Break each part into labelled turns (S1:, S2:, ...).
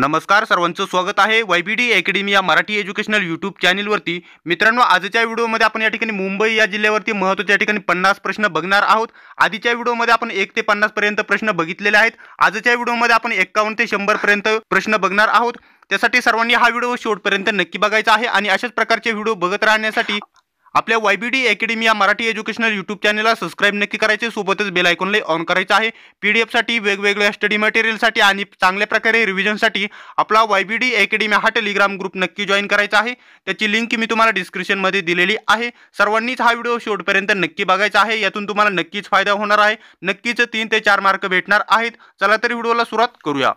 S1: नमस्कार सर्वांचं स्वागत आहे वाय बी डी अकॅडमी या मराठी एज्युकेशनल यूट्यूब चॅनलवरती मित्रांनो आजच्या व्हिडिओमध्ये आपण या ठिकाणी मुंबई या जिल्ह्यावरती महत्त्वाच्या ठिकाणी पन्नास प्रश्न बघणार आहोत आधीच्या व्हिडिओमध्ये आपण एक ते पन्नासपर्यंत प्रश्न बघितलेले आहेत आजच्या व्हिडिओमध्ये आपण एकावन्न ते शंभरपर्यंत प्रश्न बघणार आहोत त्यासाठी सर्वांनी हा व्हिडिओ शेवटपर्यंत नक्की बघायचा आहे आणि अशाच प्रकारचे व्हिडिओ बघत राहण्यासाठी आपल्या वाय बी डी अकॅडमी या मराठी एज्युकेशनल यूट्यूब चॅनलला सबस्क्राईब नक्की करायचे सोबतच बेल आयकॉनला ऑन करायचं आहे पी डी एफसाठी वेगवेगळ्या स्टडी मटेरियलसाठी आणि चांगल्या प्रकारे रिव्हिजनसाठी आपला वाय बी डी अकॅडमी हा टेलिग्राम ग्रुप नक्की जॉईन करायचा आहे त्याची लिंक मी तुम्हाला डिस्क्रिप्शनमध्ये दिलेली आहे सर्वांनीच हा व्हिडिओ शेवटपर्यंत नक्की बघायचा आहे यातून तुम्हाला नक्कीच फायदा होणार आहे नक्कीच तीन ते चार मार्क भेटणार आहेत चला तरी व्हिडिओला सुरुवात करूया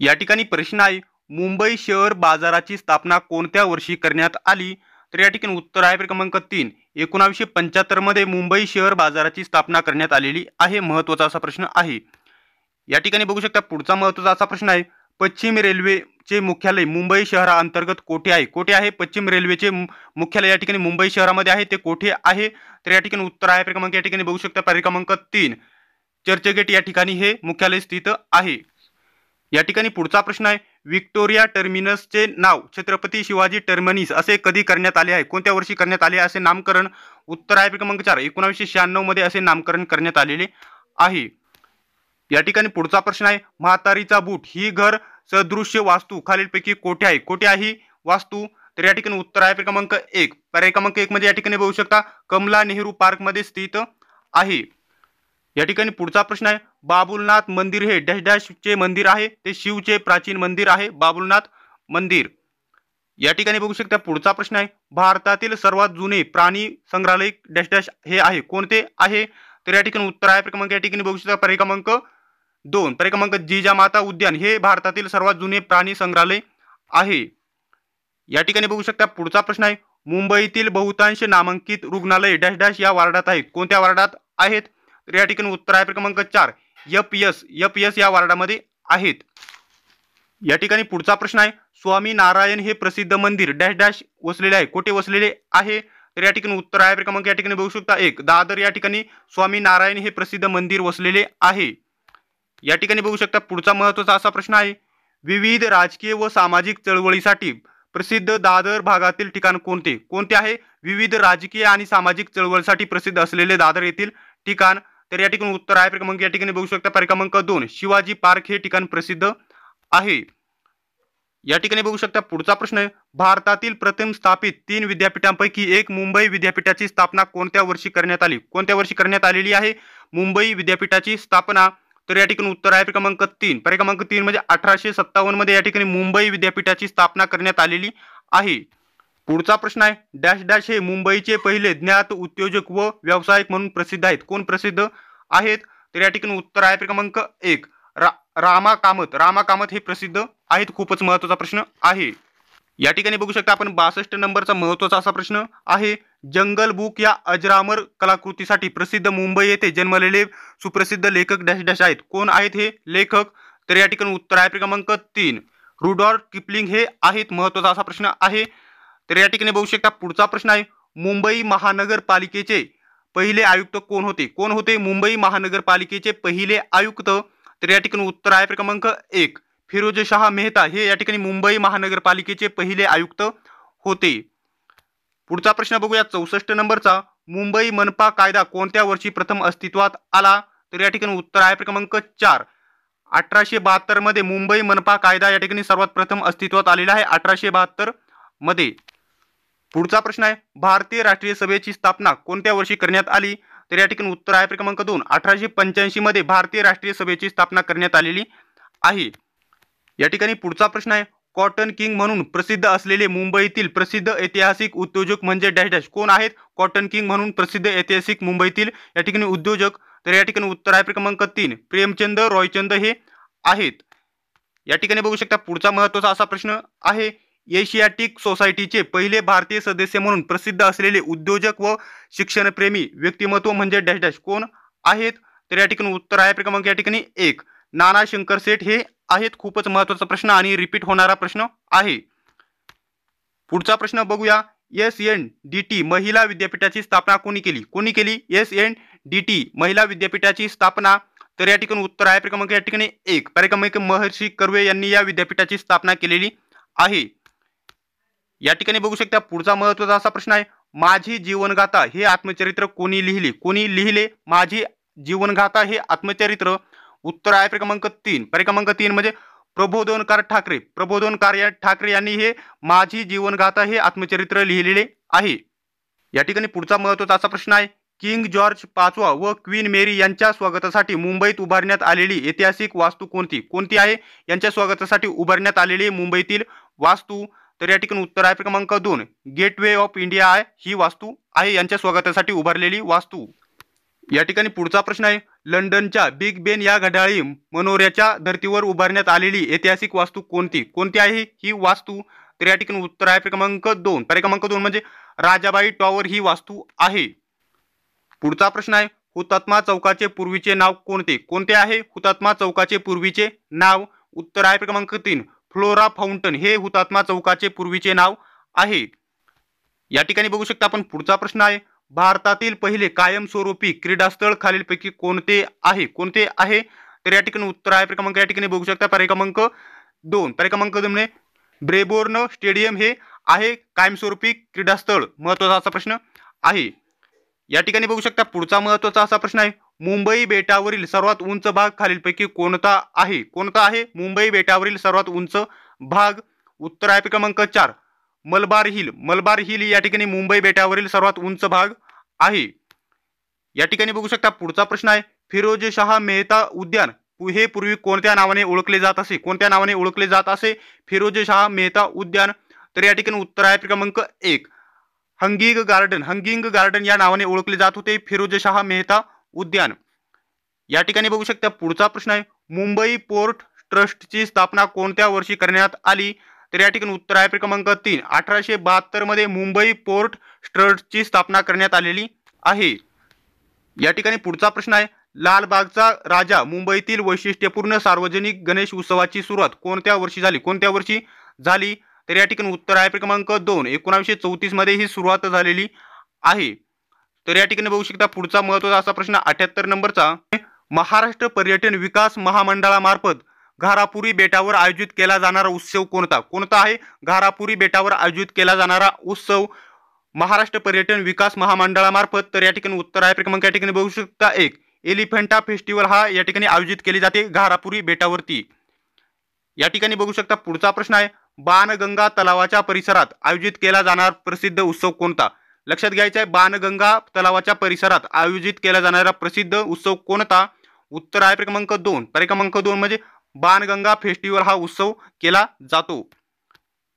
S1: या ठिकाणी प्रश्न आहे मुंबई शहर बाजाराची स्थापना कोणत्या वर्षी करण्यात आली तर या ठिकाणी उत्तर आहे क्रमांक तीन एकोणावीसशे पंच्याहत्तरमध्ये मुंबई शहर बाजाराची स्थापना करण्यात आलेली आहे महत्त्वाचा असा प्रश्न आहे या ठिकाणी बघू शकता पुढचा महत्त्वाचा असा प्रश्न आहे पश्चिम रेल्वेचे मुख्यालय मुंबई शहराअंतर्गत कोठे आहे कोठे आहे पश्चिम रेल्वेचे मुख्यालय या ठिकाणी मुंबई शहरामध्ये आहे ते कोठे आहे तर या ठिकाणी उत्तर आहे क्रमांक या ठिकाणी बघू शकता पर्याय क्रमांक तीन चर्चगेट या ठिकाणी हे मुख्यालय स्थित आहे या ठिकाणी पुढचा प्रश्न आहे विक्टोरिया टर्मिनसचे नाव छत्रपती शिवाजी टर्मिनिस असे कधी करण्यात आले आहे कोणत्या वर्षी करण्यात आले असे नामकरण उत्तर आहे क्रमांक चार एकोणावीसशे शहाण्णवमध्ये असे नामकरण करण्यात आलेले आहे या ठिकाणी पुढचा प्रश्न आहे म्हातारीचा बूट ही घर सदृश्य वास्तू खालीलपैकी कोठे आहे कोठे आहे वास्तू तर या ठिकाणी उत्तर आहे क्रमांक एक पर्याय क्रमांक एक मध्ये या ठिकाणी बघू शकता कमला नेहरू पार्कमध्ये स्थित आहे या ठिकाणी पुढचा प्रश्न आहे बाबुलनाथ मंदिर हे डॅश चे मंदिर आहे ते शिवचे प्राचीन मंदिर आहे बाबुलनाथ मंदिर या ठिकाणी बघू शकता पुढचा प्रश्न आहे भारतातील सर्वात जुने प्राणी संग्रहालय डॅश डॅश हे आहे कोणते आहे तर या ठिकाणी उत्तर आहे क्रमांक या ठिकाणी बघू शकता परिक्रमांक दोन परिक्रमांक जिजामाता उद्यान हे भारतातील सर्वात जुने प्राणी संग्रहालय आहे या ठिकाणी बघू शकता पुढचा प्रश्न आहे मुंबईतील बहुतांश नामांकित रुग्णालय डॅश डॅश या वार्डात आहेत कोणत्या वार्डात आहेत तर या ठिकाणी उत्तर आहे क्रमांक चार यप यस यप यस या वार्डामध्ये आहेत या ठिकाणी पुढचा प्रश्न आहे स्वामी नारायण हे प्रसिद्ध मंदिर डॅश डॅश वसलेले आहे कोठे वसलेले आहे तर या ठिकाणी उत्तर आहे क्रमांक या ठिकाणी बघू शकता एक दादर या ठिकाणी स्वामी नारायण हे प्रसिद्ध मंदिर वसलेले आहे या ठिकाणी बघू शकता पुढचा महत्त्वाचा असा प्रश्न आहे विविध राजकीय व सामाजिक चळवळीसाठी प्रसिद्ध दादर भागातील ठिकाण कोणते कोणते आहे विविध राजकीय आणि सामाजिक चळवळीसाठी प्रसिद्ध असलेले दादर येथील ठिकाण तर या ठिकाणी उत्तर आहे क्रमांक या ठिकाणी बघू शकता पर्याय क्रमांक दोन शिवाजी पार्क हे ठिकाण प्रसिद्ध आहे या ठिकाणी बघू शकता पुढचा प्रश्न आहे भारतातील प्रथम स्थापित तीन विद्यापीठांपैकी एक मुंबई विद्यापीठाची स्थापना कोणत्या वर्षी करण्यात आली कोणत्या वर्षी करण्यात आलेली आहे मुंबई विद्यापीठाची स्थापना तर या ठिकाणी उत्तर आहे क्रमांक तीन पर्याय क्रमांक तीन म्हणजे अठराशे सत्तावन मध्ये या ठिकाणी मुंबई विद्यापीठाची स्थापना करण्यात आलेली आहे पुढचा प्रश्न आहे डॅश डॅश हे मुंबईचे पहिले ज्ञात उद्योजक व व्यावसायिक म्हणून प्रसिद्ध आहेत कोण प्रसिद्ध आहेत तर या ठिकाणी उत्तर आहे क्रमांक एक रा रामा कामत रामा कामत हे प्रसिद्ध आहेत खूपच महत्त्वाचा प्रश्न आहे या ठिकाणी बघू शकता आपण बासष्ट नंबरचा महत्त्वाचा असा प्रश्न आहे जंगल बुक या अजरामर कलाकृतीसाठी प्रसिद्ध मुंबई येथे जन्मलेले सुप्रसिद्ध लेखक डॅश डॅश आहेत कोण आहेत हे लेखक तर या ठिकाणी उत्तर आहे क्रमांक तीन रुडॉर्ड किपलिंग हे आहेत महत्त्वाचा असा प्रश्न आहे तर या ठिकाणी बघू शकता पुढचा प्रश्न आहे मुंबई महानगरपालिकेचे पहिले आयुक्त कोण होते कोण होते मुंबई महानगरपालिकेचे पहिले आयुक्त तर या ठिकाणी उत्तर आहे क्रमांक एक फिरोज मेहता हे या ठिकाणी मुंबई महानगरपालिकेचे पहिले आयुक्त होते पुढचा प्रश्न बघूया चौसष्ट नंबरचा मुंबई मनपा कायदा कोणत्या वर्षी प्रथम अस्तित्वात आला तर या ठिकाणी उत्तर आहे क्रमांक चार अठराशे बहात्तर मध्ये मुंबई मनपा कायदा या ठिकाणी सर्वात प्रथम अस्तित्वात आलेला आहे अठराशे बहात्तर मध्ये पुढचा प्रश्न आहे भारतीय राष्ट्रीय सभेची स्थापना कोणत्या वर्षी करण्यात आली तर या ठिकाणी उत्तर आहे क्रमांक दोन अठराशे पंच्याऐंशी मध्ये भारतीय राष्ट्रीय सभेची स्थापना करण्यात आलेली आहे या ठिकाणी पुढचा प्रश्न आहे कॉटन किंग म्हणून प्रसिद्ध असलेले मुंबईतील प्रसिद्ध ऐतिहासिक उद्योजक म्हणजे डॅश डॅश कोण आहेत कॉटन किंग म्हणून प्रसिद्ध ऐतिहासिक मुंबईतील या ठिकाणी उद्योजक तर या ठिकाणी उत्तर आहे क्रमांक तीन प्रेमचंद रॉयचंद हे आहेत या ठिकाणी बघू शकता पुढचा महत्त्वाचा असा प्रश्न आहे एशियाटिक सोसायटीचे पहिले भारतीय सदस्य म्हणून प्रसिद्ध असलेले उद्योजक व शिक्षणप्रेमी व्यक्तिमत्व म्हणजे डॅश डॅश कोण आहेत तर या ठिकाणी उत्तर आहे क्रमांक या ठिकाणी एक नाना शंकर सेठ हे आहेत खूपच महत्वाचा प्रश्न आणि रिपीट होणारा प्रश्न आहे पुढचा प्रश्न बघूया एस एन डी टी महिला विद्यापीठाची स्थापना कोणी केली कोणी केली एस एन डी टी महिला विद्यापीठाची स्थापना तर या ठिकाणी उत्तर आहे क्रमांक या ठिकाणी एक पारिक्रमिक महर्षी कर्वे यांनी या विद्यापीठाची स्थापना केलेली आहे या ठिकाणी बघू शकता पुढचा महत्वाचा असा प्रश्न आहे माझी जीवनगाथा हे आत्मचरित्र कोणी लिहिले कोणी लिहिले माझी जीवनगाथा हे आत्मचरित्र उत्तर आहे परिक्रमांक तीन परिक्रमांक तीन म्हणजे प्रबोधनकार ठाकरे प्रबोधनकार या ठाकरे यांनी हे माझी जीवनगाथा हे आत्मचरित्र लिहिलेले आहे या ठिकाणी पुढचा महत्वाचा असा प्रश्न आहे किंग जॉर्ज पाचवा व क्वीन मेरी यांच्या स्वागतासाठी मुंबईत उभारण्यात आलेली ऐतिहासिक वास्तू कोणती कोणती आहे यांच्या स्वागतासाठी उभारण्यात आलेली मुंबईतील वास्तू तर या ठिकाणी उत्तर आहे क्रमांक दोन गेटवे ऑफ इंडिया आहे ही वास्तू आहे यांच्या स्वागतासाठी उभारलेली वास्तू या ठिकाणी पुढचा प्रश्न आहे लंडनच्या बिग बेन या घड्याळी मनोऱ्याच्या धर्तीवर उभारण्यात आलेली ऐतिहासिक वास्तू कोणती कोणती आहे ही वास्तू तर या ठिकाणी उत्तर आहे क्रमांक दोन पर्याय क्रमांक दोन म्हणजे राजाबाई टॉवर ही वास्तू आहे पुढचा प्रश्न आहे हुतात्मा चौकाचे पूर्वीचे नाव कोणते कोणते आहे हुतात्मा चौकाचे पूर्वीचे नाव उत्तर आहे क्रमांक तीन फ्लोरा फाउंटन हे हुतात्मा चौकाचे पूर्वीचे नाव आहे या ठिकाणी बघू शकता आपण पुढचा प्रश्न आहे भारतातील पहिले कायमस्वरूपी क्रीडास्थळ खालीलपैकी कोणते आहे कोणते आहे तर या ठिकाणी उत्तर आहे क्रमांक या ठिकाणी बघू शकता पर्याय क्रमांक दोन पर्याय क्रमांक दोन म्हणजे ब्रेबोर्न स्टेडियम हे आहे कायमस्वरूपी क्रीडास्थळ महत्त्वाचा असा प्रश्न आहे या ठिकाणी बघू शकता पुढचा महत्त्वाचा असा प्रश्न आहे मुंबई बेटावरील सर्वात उंच भाग खालीलपैकी कोणता आहे कोणता आहे मुंबई बेटावरील सर्वात उंच भाग उत्तर क्रमांक चार मलबार हिल मलबार हिल या ठिकाणी मुंबई बेटावरील सर्वात उंच भाग आहे या ठिकाणी बघू शकता पुढचा प्रश्न आहे फिरोजशाह मेहता उद्यान हे पूर्वी कोणत्या नावाने ओळखले जात असे कोणत्या नावाने ओळखले जात असे फिरोजशाह मेहता उद्यान तर या ठिकाणी उत्तर आहे क्रमांक एक हंगिंग गार्डन हंगिंग गार्डन या नावाने ओळखले जात होते फिरोजशाह मेहता उद्यान या ठिकाणी बघू शकता पुढचा प्रश्न आहे मुंबई पोर्ट ट्रस्टची स्थापना कोणत्या वर्षी करण्यात आली तर या ठिकाणी उत्तर आहे क्रमांक तीन अठराशे मध्ये मुंबई पोर्ट ट्रस्टची स्थापना करण्यात आलेली आहे या ठिकाणी पुढचा प्रश्न आहे लालबागचा राजा मुंबईतील वैशिष्ट्यपूर्ण सार्वजनिक गणेश उत्सवाची सुरुवात कोणत्या वर्षी झाली कोणत्या वर्षी झाली तर या ठिकाणी उत्तर आहे क्रमांक दोन एकोणावीसशे चौतीसमध्ये ही सुरुवात झालेली आहे तर या ठिकाणी बघू शकता पुढचा महत्वाचा असा प्रश्न अठ्याहत्तर नंबरचा महाराष्ट्र पर्यटन विकास महामंडळामार्फत घारापुरी बेटावर आयोजित केला जाणारा उत्सव कोणता कोणता आहे घारापुरी बेटावर आयोजित केला जाणारा उत्सव महाराष्ट्र पर्यटन विकास महामंडळामार्फत तर या ठिकाणी उत्तर आहे क्रमांक या ठिकाणी बघू शकता एक एलिफंटा फेस्टिवल हा या ठिकाणी आयोजित केली जाते घारापुरी बेटावरती या ठिकाणी बघू शकता पुढचा प्रश्न आहे बाणगंगा तलावाच्या परिसरात आयोजित केला जाणारा प्रसिद्ध उत्सव कोणता लक्षात घ्यायचं आहे बाणगंगा तलावाच्या परिसरात आयोजित केला जाणारा प्रसिद्ध उत्सव कोणता उत्तर आहे क्रमांक दोन क्रमांक दोन म्हणजे बाणगंगा फेस्टिवल हा उत्सव केला जातो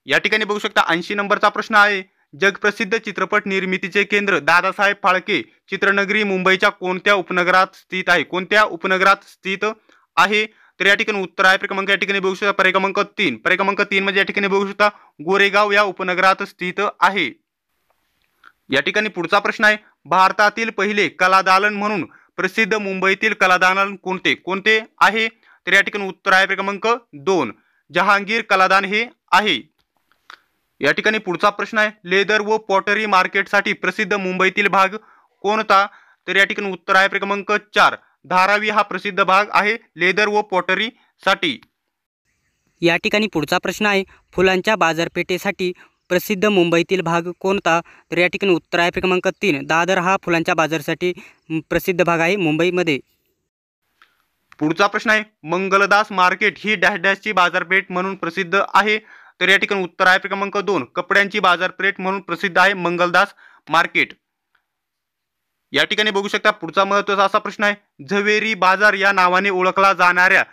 S1: या ठिकाणी बघू शकता ऐंशी नंबरचा प्रश्न आहे जगप्रसिद्ध चित्रपट निर्मितीचे केंद्र दादासाहेब फाळके चित्रनगरी मुंबईच्या कोणत्या उपनगरात स्थित आहे कोणत्या उपनगरात स्थित आहे तर या ठिकाणी उत्तर आहे क्रमांक या ठिकाणी बघू शकता परिक्रमांक तीन परिक्रमांक तीन म्हणजे या ठिकाणी बघू शकता गोरेगाव या उपनगरात स्थित आहे या ठिकाणी पुढचा प्रश्न आहे भारतातील पहिले कलादालन म्हणून प्रसिद्ध मुंबईतील कलादालन कोणते कोणते आहे तर या ठिकाणी उत्तर आहे क्रमांक दोन जहांगीर कलादान हे आहे या ठिकाणी पुढचा प्रश्न आहे लेदर व पॉटरी मार्केटसाठी प्रसिद्ध मुंबईतील भाग कोणता तर या ठिकाणी उत्तर आहे क्रमांक चार धारावी हा प्रसिद्ध भाग आहे लेदर व पॉटरीसाठी या ठिकाणी पुढचा प्रश्न आहे फुलांच्या बाजारपेठेसाठी प्रसिद्ध मुंबईतील भाग कोणता तर या ठिकाणी उत्तर आहे क्रमांक तीन दादर हा फुलांच्या बाजारासाठी प्रसिद्ध भाग आहे मुंबईमध्ये पुढचा प्रश्न आहे मंगलदास मार्केट ही डॅश डॅशची बाजारपेठ म्हणून प्रसिद्ध आहे तर या ठिकाणी उत्तर आहे क्रमांक दोन कपड्यांची बाजारपेठ म्हणून प्रसिद्ध आहे मंगलदास मार्केट या ठिकाणी बघू शकता पुढचा महत्वाचा असा प्रश्न आहे झवेरी बाजार या नावाने ओळखला जाणाऱ्या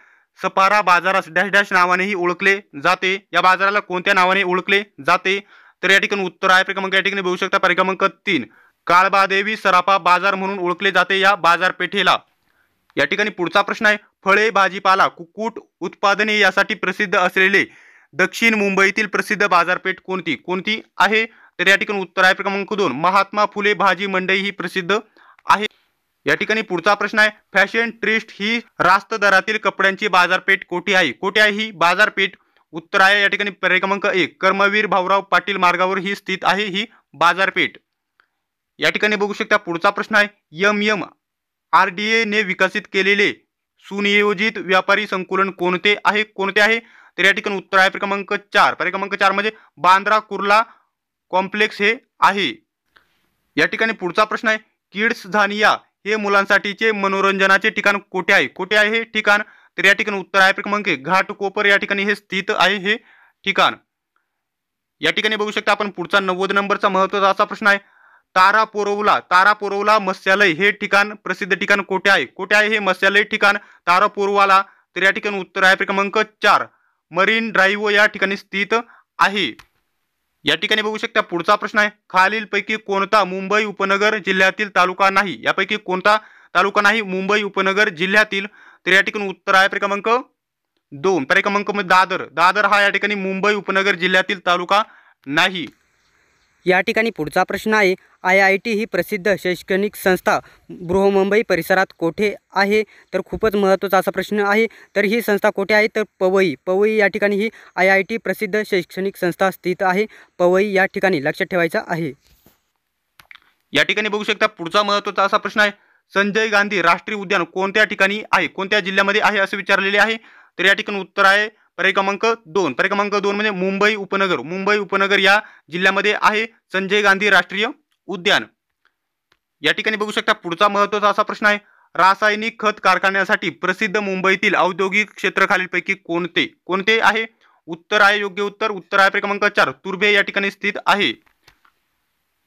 S1: सपारा बाजारास डॅश डॅश नावानेही ओळखले जाते या बाजाराला कोणत्या नावाने ओळखले जाते तर या ठिकाणी उत्तर आहे क्रमांक या ठिकाणी बघू शकता परिक्रमांक तीन काळबादेवी सरापा बाजार म्हणून ओळखले जाते या बाजारपेठेला या ठिकाणी पुढचा प्रश्न आहे फळे भाजीपाला कुक्कुट उत्पादने यासाठी प्रसिद्ध असलेले दक्षिण मुंबईतील प्रसिद्ध बाजारपेठ कोणती कोणती आहे तर या ठिकाणी उत्तर आहे क्रमांक दोन महात्मा फुले भाजी मंडई ही प्रसिद्ध आहे या ठिकाणी पुढचा प्रश्न आहे फॅशन ट्रिस्ट ही रास्त दरातील कपड्यांची बाजारपेठ कोठे आहे कोठे आहे ही बाजारपेठ उत्तर आहे या ठिकाणी पर्याय क्रमांक एक कर्मवीर भाऊराव पाटील मार्गावर ही स्थित आहे ही बाजारपेठ या ठिकाणी बघू शकता पुढचा प्रश्न आहे यम यम आर डी एने विकसित केलेले सुनियोजित व्यापारी संकुलन कोणते आहे कोणते आहे तर या ठिकाणी उत्तर आहे क्रमांक चार पर्याय क्रमांक चार म्हणजे बांद्रा कुर्ला कॉम्प्लेक्स हे आहे या ठिकाणी पुढचा प्रश्न आहे किड्स झानिया हे मुलांसाठीचे मनोरंजनाचे ठिकाण कोठे आहे कोठे आहे हे ठिकाण तर या ठिकाणी उत्तर आहे क्रमांक घाट कोपर या ठिकाणी हे स्थित आहे हे ठिकाण या ठिकाणी बघू शकता आपण पुढचा नव्वद नंबरचा महत्वाचा असा प्रश्न आहे तारा पोरवला तारा पोरवला मत्स्यालय हे ठिकाण प्रसिद्ध ठिकाण कोठे आहे कोठे आहे हे मत्स्यालय ठिकाण तारा पोरवाला तर या ठिकाणी उत्तर आहे क्रमांक चार मरीन ड्राईव्ह या ठिकाणी स्थित आहे या ठिकाणी बघू शकता पुढचा प्रश्न आहे खालीलपैकी कोणता मुंबई उपनगर जिल्ह्यातील तालुका नाही यापैकी कोणता तालुका नाही मुंबई उपनगर जिल्ह्यातील तर या ठिकाणी उत्तर आहे क्रमांक दोन पर्याय क्रमांक दादर दादर हा या ठिकाणी मुंबई उपनगर जिल्ह्यातील तालुका नाही या ठिकाणी पुढचा प्रश्न आहे आय आय टी ही प्रसिद्ध शैक्षणिक संस्था बृहमुंबई परिसरात कोठे आहे तर खूपच महत्त्वाचा असा प्रश्न आहे तर ही संस्था कोठे आहे तर पवई पवई या ठिकाणी ही आय आय टी प्रसिद्ध शैक्षणिक संस्था स्थित आहे पवई या ठिकाणी लक्षात ठेवायचा आहे या ठिकाणी बघू शकता पुढचा महत्त्वाचा असा प्रश्न आहे संजय गांधी राष्ट्रीय उद्यान कोणत्या ठिकाणी आहे कोणत्या जिल्ह्यामध्ये आहे असं विचारलेले आहे तर या ठिकाणी उत्तर आहे पर्याय क्रमांक दोन पर्याय क्रमांक दोन म्हणजे मुंबई उपनगर मुंबई उपनगर या जिल्ह्यामध्ये आहे संजय गांधी राष्ट्रीय उद्यान या ठिकाणी बघू शकता पुढचा महत्वाचा असा प्रश्न आहे रासायनिक खत कारखान्यासाठी प्रसिद्ध मुंबईतील औद्योगिक क्षेत्र खालीलपैकी कोणते कोणते आहे उत्तर आहे योग्य उत्तर उत्तर आहे क्रमांक चार तुर्भे या ठिकाणी स्थित आहे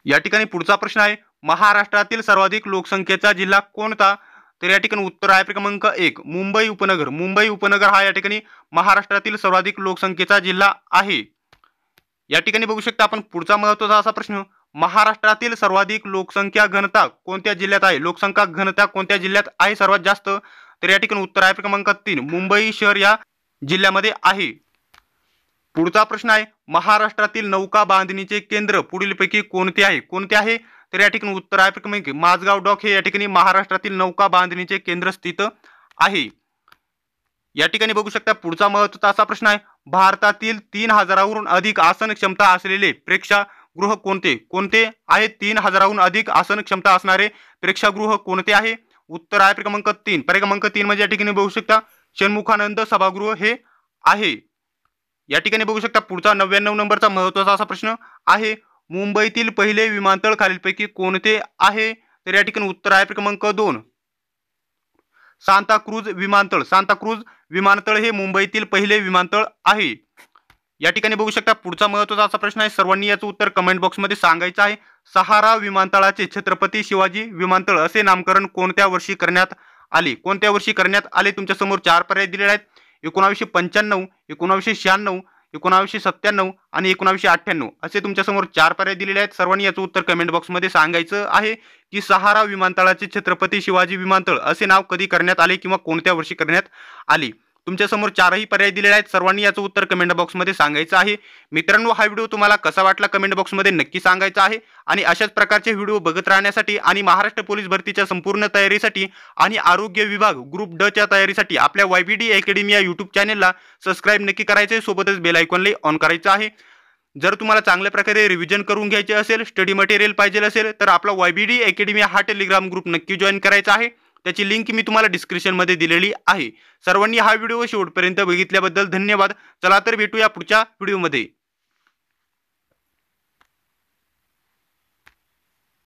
S1: या ठिकाणी पुढचा प्रश्न आहे महाराष्ट्रातील सर्वाधिक लोकसंख्येचा जिल्हा कोणता तर या ठिकाणी उत्तर आहे क्रमांक एक मुंबई उपनगर मुंबई उपनगर हा या ठिकाणी महाराष्ट्रातील सर्वाधिक लोकसंख्येचा जिल्हा आहे या ठिकाणी बघू शकता आपण पुढचा महत्वाचा असा प्रश्न महाराष्ट्रातील सर्वाधिक लोकसंख्या घनता कोणत्या जिल्ह्यात आहे लोकसंख्या घनता कोणत्या जिल्ह्यात आहे सर्वात जास्त तर या ठिकाणी उत्तर आहे क्रमांक तीन मुंबई शहर या जिल्ह्यामध्ये आहे पुढचा प्रश्न आहे महाराष्ट्रातील नौका बांधणीचे केंद्र पुढीलपैकी कोणते आहे कोणते आहे तर या ठिकाणी उत्तर आहे माझगाव डॉक हे या ठिकाणी महाराष्ट्रातील नौका बांधणीचे केंद्र स्थित आहे या ठिकाणी बघू शकता पुढचा महत्वाचा असा प्रश्न आहे भारतातील तीन हजारावरून अधिक आसन क्षमता असलेले प्रेक्षागृह कोणते कोणते आहे तीन हजाराहून अधिक आसन क्षमता असणारे प्रेक्षागृह कोणते आहे उत्तर आहे क्रमांक तीन पर्याय क्रमांक तीन म्हणजे या ठिकाणी बघू शकता षण्मुखानंद सभागृह हे आहे या ठिकाणी बघू शकता पुढचा नव्याण्णव नंबरचा महत्वाचा असा प्रश्न आहे मुंबईतील पहिले विमानतळ खालीलपैकी कोणते आहे तर या ठिकाणी उत्तर आहे क्रमांक दोन सांताक्रूज विमानतळ सांताक्रूज विमानतळ हे मुंबईतील पहिले विमानतळ आहे या ठिकाणी बघू शकता पुढचा महत्वाचा असा प्रश्न आहे सर्वांनी याचं उत्तर कमेंट बॉक्समध्ये सांगायचं आहे सहारा विमानतळाचे छत्रपती शिवाजी विमानतळ असे नामकरण कोणत्या वर्षी करण्यात आले कोणत्या वर्षी करण्यात आले तुमच्यासमोर चार पर्याय दिलेले आहेत एकोणावीसशे पंच्याण्णव एकोणावीसशे शहाण्णव एकोणावीसशे सत्त्याण्णव आणि एकोणावीसशे अठ्ठ्याण्णव असे तुमच्यासमोर चार पर्याय दिलेले आहेत सर्वांनी याचं उत्तर कमेंट बॉक्समध्ये सांगायचं आहे की सहारा विमानतळाचे छत्रपती शिवाजी विमानतळ असे नाव कधी करण्यात आले किंवा कोणत्या वर्षी करण्यात आले तुमच्यासमोर चारही पर्याय दिलेले आहेत सर्वांनी याचं उत्तर कमेंट बॉक्समध्ये सांगायचं आहे मित्रांनो हा व्हिडिओ तुम्हाला कसा वाटला कमेंट बॉक्समध्ये नक्की सांगायचा आहे आणि अशाच प्रकारचे व्हिडिओ बघत राहण्यासाठी आणि महाराष्ट्र पोलीस भरतीच्या संपूर्ण तयारीसाठी आणि आरोग्य विभाग ग्रुप ड च्या तयारीसाठी आपल्या वाय बी डी अकॅडमी या यूट्यूब चॅनेलला सबस्क्राईब नक्की करायचे सोबतच बेल आयकॉनला ऑन करायचं आहे जर तुम्हाला चांगल्या प्रकारे रिव्हिजन करून घ्यायचे असेल स्टडी मटेरियल पाहिजे असेल तर आपला वाय बी डी अकॅडमी हा टेलिग्राम ग्रुप नक्की जॉईन करायचा आहे त्याची लिंक मी तुम्हाला डिस्क्रिप्शनमध्ये दिलेली आहे सर्वांनी हा व्हिडिओ शेवटपर्यंत बघितल्याबद्दल धन्यवाद चला तर भेटूया पुढच्या व्हिडिओमध्ये